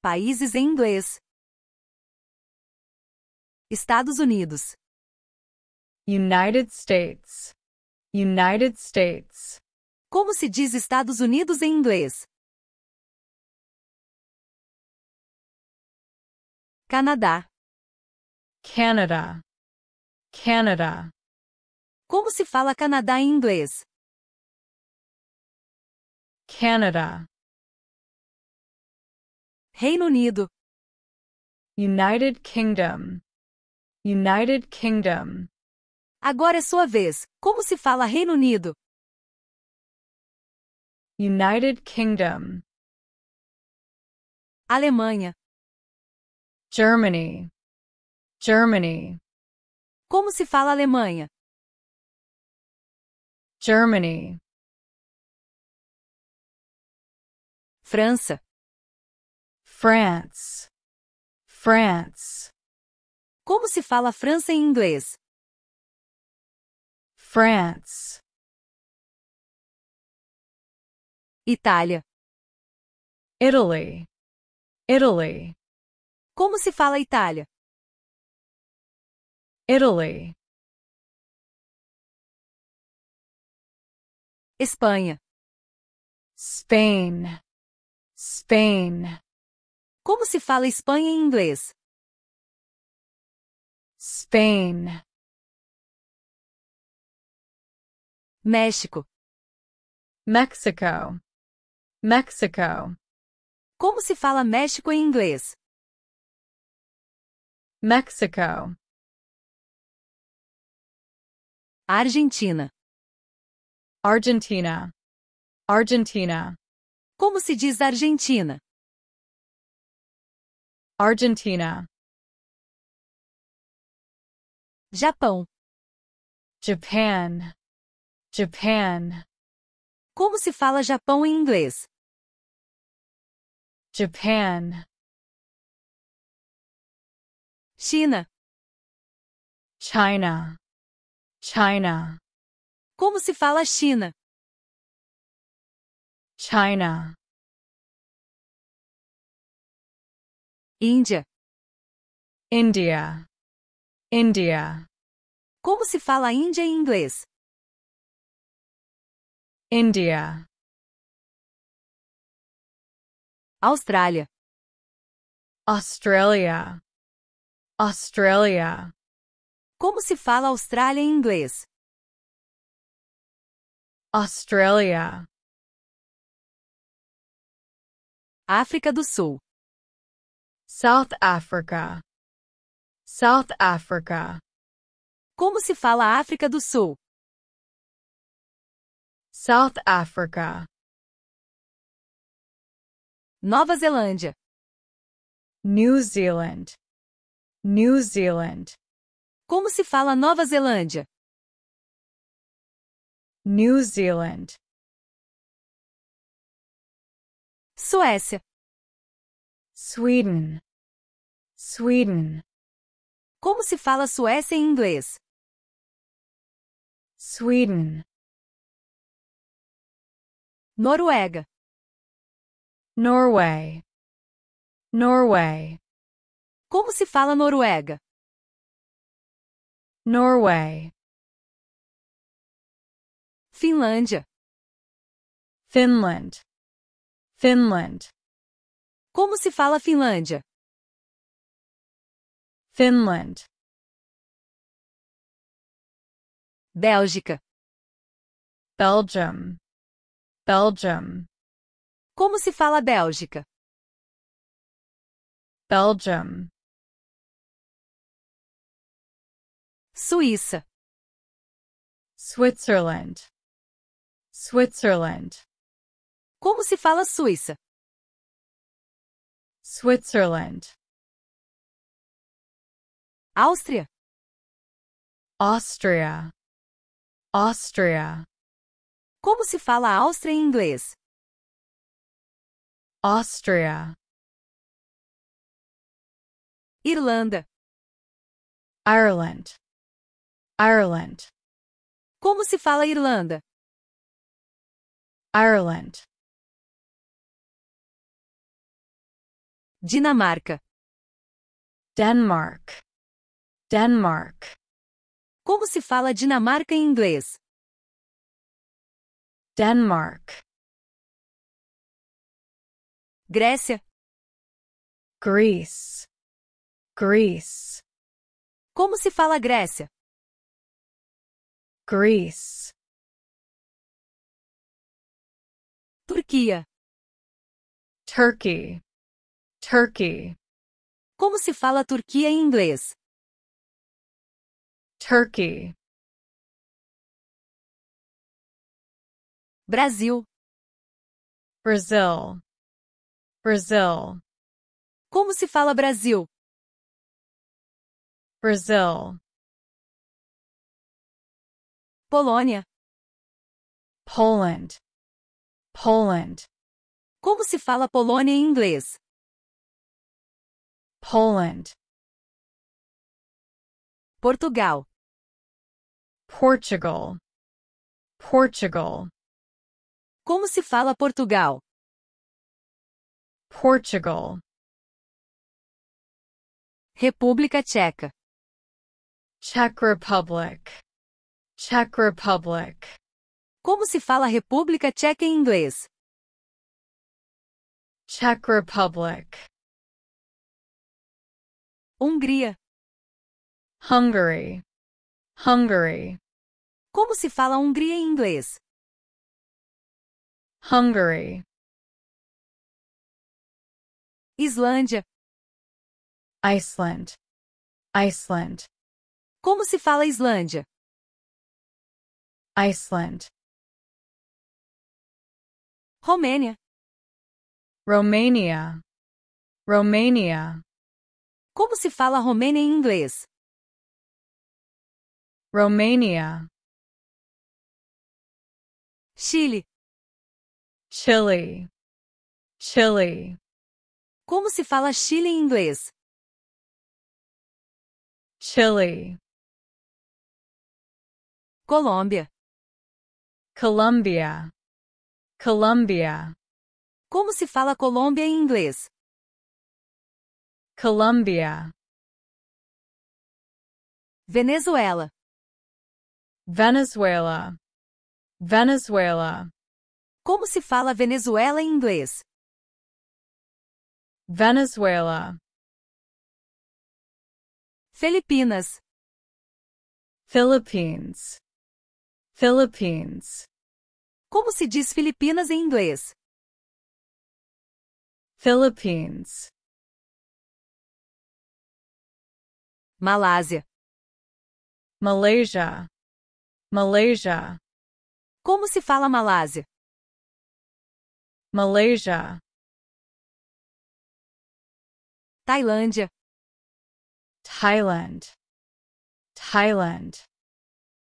Países em inglês. Estados Unidos. United States. United States. Como se diz Estados Unidos em inglês? Canadá. Canada. Canada. Como se fala Canadá em inglês? Canada. Reino Unido. United Kingdom. United Kingdom. Agora é sua vez. Como se fala Reino Unido? United Kingdom. Alemanha. Germany. Germany. Como se fala Alemanha? Germany. França. France, France. Como se fala França em inglês? France. Itália. Italy, Italy. Como se fala Itália? Italy. Espanha. Spain, Spain. Como se fala Espanha em inglês? Spain. México. Mexico. Mexico. Como se fala México em inglês? Mexico. Argentina. Argentina. Argentina. Como se diz Argentina? Argentina Japão Japan Japan Como se fala Japão em inglês? Japan China China China Como se fala China? China Índia. India. India. Como se fala Índia em inglês? India. Austrália. Australia. Australia. Como se fala Austrália em inglês? Australia. África do Sul. South Africa. South Africa. Como se fala África do Sul? South Africa. Nova Zelândia. New Zealand. New Zealand. Como se fala Nova Zelândia? New Zealand. Suécia. Sweden. Sweden. Como se fala Suécia em inglês? Sweden. Noruega. Norway. Norway. Como se fala Noruega? Norway. Finlândia. Finland. Finland. Como se fala Finlândia? Finland. Bélgica. Belgium. Belgium. Como se fala Bélgica? Belgium. Suíça. Switzerland. Switzerland. Como se fala Suíça? Switzerland. Áustria. Austria. Austria. Como se fala Áustria em inglês? Austria. Irlanda. Ireland. Ireland. Como se fala Irlanda? Ireland. Dinamarca. Denmark. Denmark. Como se fala Dinamarca em inglês? Denmark. Grécia. Greece. Greece. Como se fala Grécia? Greece. Turquia. Turkey. Turkey. Como se fala Turquia em inglês? Turkey. Brasil. Brazil. Brazil. Como se fala Brasil? Brazil. Polônia. Poland. Poland. Como se fala Polônia em inglês? Poland. Portugal. Portugal. Portugal. Como se fala Portugal? Portugal. República Tcheca. Czech Republic. Czech Republic. Como se fala República Tcheca em inglês? Czech Republic. Hungria. Hungary. Hungary. Como se fala Hungria em inglês? Hungary. Islândia. Iceland. Iceland. Como se fala Islândia? Iceland. Romênia. Romania. Romania. Como se fala Romênia em inglês? Romania. Chile. Chile. Chile. Como se fala Chile em inglês? Chile. Colômbia. Colômbia. Colômbia. Como se fala Colômbia em inglês? Colombia Venezuela Venezuela Venezuela Como se fala Venezuela em inglês? Venezuela Filipinas Philippines Philippines Como se diz Filipinas em inglês? Philippines Malásia. Malaysia. Malaysia. Como se fala Malásia? Malaysia. Tailândia. Thailand. Thailand.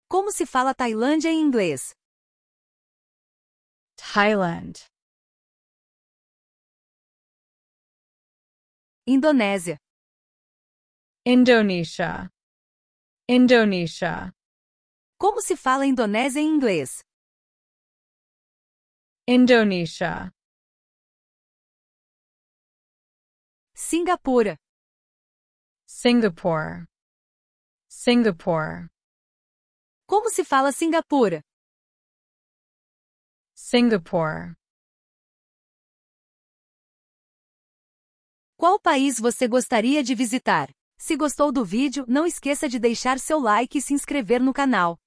Como se fala Tailândia em inglês? Thailand. Indonésia. Indonesia. Indonesia. Como se fala Indonésia em inglês? Indonesia. Singapura. Singapore. Singapore. Como se fala Singapura? Singapore. Qual país você gostaria de visitar? Se gostou do vídeo, não esqueça de deixar seu like e se inscrever no canal.